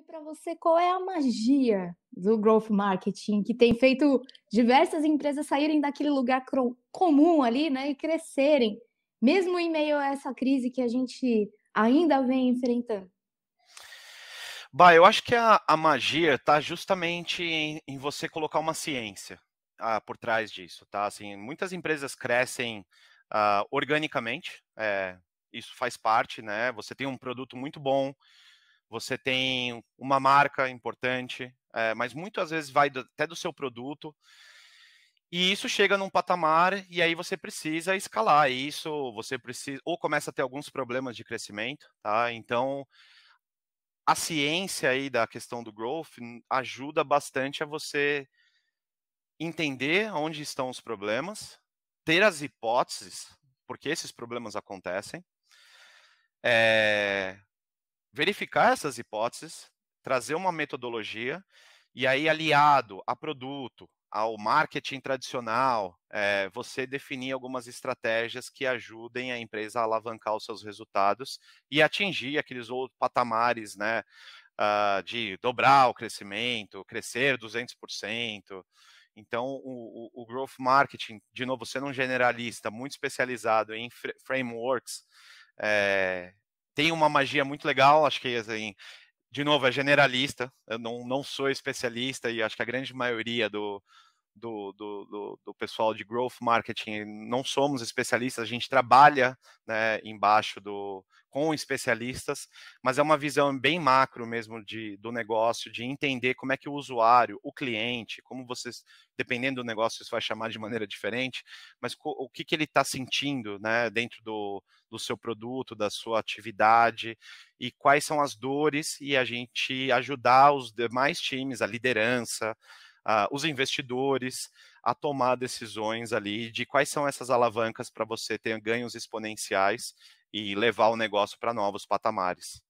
E para você, qual é a magia do growth marketing que tem feito diversas empresas saírem daquele lugar comum ali, né, e crescerem, mesmo em meio a essa crise que a gente ainda vem enfrentando? Bah, eu acho que a, a magia está justamente em, em, você colocar uma ciência ah, por trás disso, tá? Assim, muitas empresas crescem ah, organicamente, é, isso faz parte, né? Você tem um produto muito bom, você tem uma marca importante, é, mas muitas vezes vai do, até do seu produto. E isso chega num patamar e aí você precisa escalar. isso você precisa ou começa a ter alguns problemas de crescimento, tá? Então a ciência aí da questão do growth ajuda bastante a você entender onde estão os problemas, ter as hipóteses porque esses problemas acontecem, é, verificar essas hipóteses, trazer uma metodologia, e aí, aliado a produto, ao marketing tradicional, é, você definir algumas estratégias que ajudem a empresa a alavancar os seus resultados e atingir aqueles outros patamares, né? Uh, de dobrar o crescimento, crescer 200%. Então, o, o, o, growth marketing, de novo, sendo um generalista muito especializado em frameworks, é, tem uma magia muito legal, acho que assim, de novo, é generalista, eu não, não sou especialista e acho que a grande maioria do, do, do, pessoal de growth marketing, não somos especialistas, a gente trabalha né, embaixo do com especialistas, mas é uma visão bem macro mesmo de, do negócio, de entender como é que o usuário, o cliente, como vocês, dependendo do negócio, isso vai chamar de maneira diferente, mas o que, que ele está sentindo né, dentro do, do seu produto, da sua atividade, e quais são as dores, e a gente ajudar os demais times, a liderança, uh, os investidores a tomar decisões ali de quais são essas alavancas para você ter ganhos exponenciais e levar o negócio para novos patamares.